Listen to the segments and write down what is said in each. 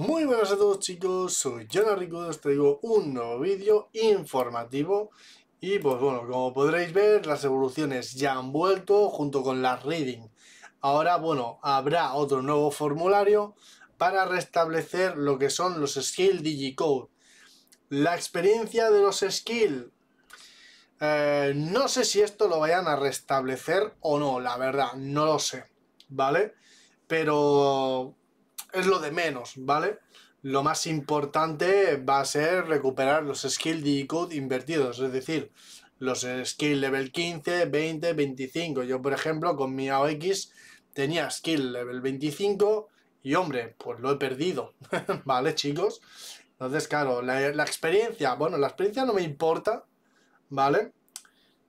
Muy buenas a todos chicos, soy Jonah Rico, os traigo un nuevo vídeo informativo y pues bueno, como podréis ver, las evoluciones ya han vuelto junto con la reading. Ahora, bueno, habrá otro nuevo formulario para restablecer lo que son los skill digicode. La experiencia de los skills eh, no sé si esto lo vayan a restablecer o no, la verdad, no lo sé, ¿vale? Pero es lo de menos, ¿vale? Lo más importante va a ser recuperar los skill digicode invertidos, es decir, los skill level 15, 20, 25. Yo, por ejemplo, con mi AOX tenía skill level 25 y, hombre, pues lo he perdido, ¿vale, chicos? Entonces, claro, la, la, experiencia, bueno, la experiencia no me importa, ¿vale?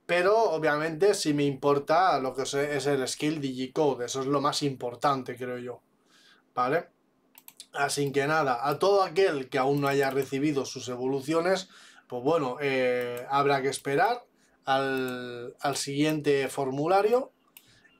Pero, obviamente, sí me importa lo que es el skill digicode, eso es lo más importante, creo yo. ¿vale? Así que nada, a todo aquel que aún no haya recibido sus evoluciones, pues bueno, eh, habrá que esperar al, siguiente formulario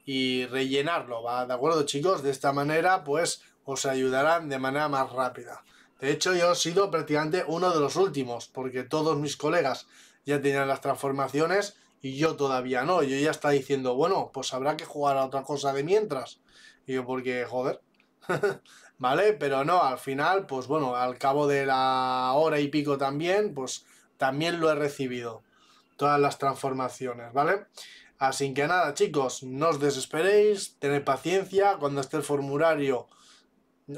y rellenarlo, ¿va? ¿De acuerdo, chicos? De esta manera, pues, os ayudarán de manera más rápida. De hecho, yo he sido prácticamente uno de los últimos, porque todos mis colegas ya tenían las transformaciones y yo todavía no. Yo ya estaba diciendo, bueno, pues habrá que jugar a otra cosa de mientras. Y yo, porque, joder, ¿vale? Pero no, al final, pues bueno, al cabo de la hora y pico también, pues también lo he recibido, todas las transformaciones, ¿vale? Así que nada, chicos, no os desesperéis, tened paciencia, cuando esté el formulario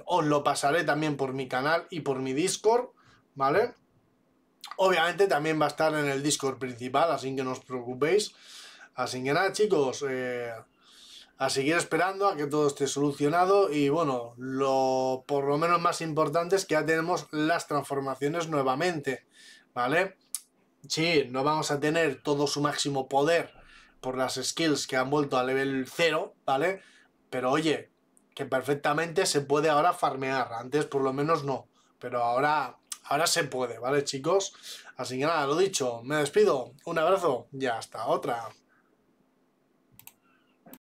os lo pasaré también por mi canal y por mi Discord, ¿vale? Obviamente también va a estar en el Discord principal, así que no os preocupéis. Así que nada, chicos, eh, a seguir esperando a que todo esté solucionado y bueno, lo por lo menos más importante es que ya tenemos las transformaciones nuevamente, ¿vale? Sí, no vamos a tener todo su máximo poder por las skills que han vuelto a level 0, ¿vale? Pero oye, que perfectamente se puede ahora farmear, antes por lo menos no, pero ahora, ahora se puede, ¿vale chicos? Así que nada, lo dicho, me despido, un abrazo y hasta otra.